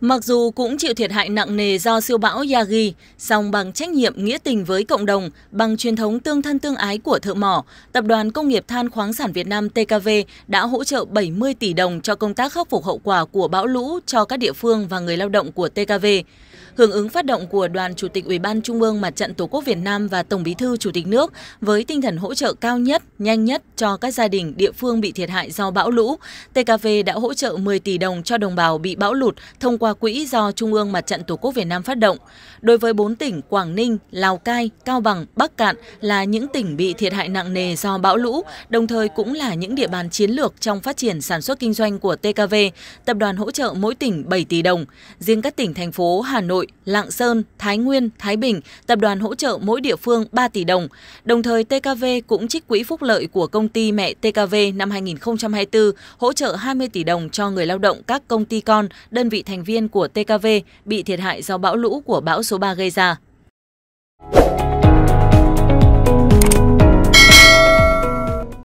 Mặc dù cũng chịu thiệt hại nặng nề do siêu bão Yagi, song bằng trách nhiệm nghĩa tình với cộng đồng, bằng truyền thống tương thân tương ái của thợ mỏ, Tập đoàn Công nghiệp Than khoáng sản Việt Nam TKV đã hỗ trợ 70 tỷ đồng cho công tác khắc phục hậu quả của bão lũ cho các địa phương và người lao động của TKV. Hưởng ứng phát động của Đoàn Chủ tịch Ủy ban Trung ương Mặt trận Tổ quốc Việt Nam và Tổng Bí thư Chủ tịch nước với tinh thần hỗ trợ cao nhất, nhanh nhất cho các gia đình địa phương bị thiệt hại do bão lũ, TKV đã hỗ trợ 10 tỷ đồng cho đồng bào bị bão lụt thông qua qua quỹ do Trung ương Mặt trận Tổ quốc Việt Nam phát động. Đối với 4 tỉnh Quảng Ninh, Lào Cai, Cao Bằng, Bắc Cạn là những tỉnh bị thiệt hại nặng nề do bão lũ, đồng thời cũng là những địa bàn chiến lược trong phát triển sản xuất kinh doanh của TKV. Tập đoàn hỗ trợ mỗi tỉnh 7 tỷ đồng. Riêng các tỉnh thành phố Hà Nội, Lạng Sơn, Thái Nguyên, Thái Bình, tập đoàn hỗ trợ mỗi địa phương 3 tỷ đồng. Đồng thời TKV cũng trích quỹ phúc lợi của công ty mẹ TKV năm 2024 hỗ trợ 20 tỷ đồng cho người lao động các công ty con, đơn vị thành viên tiên của TKV bị thiệt hại do bão lũ của bão số 3 gây ra.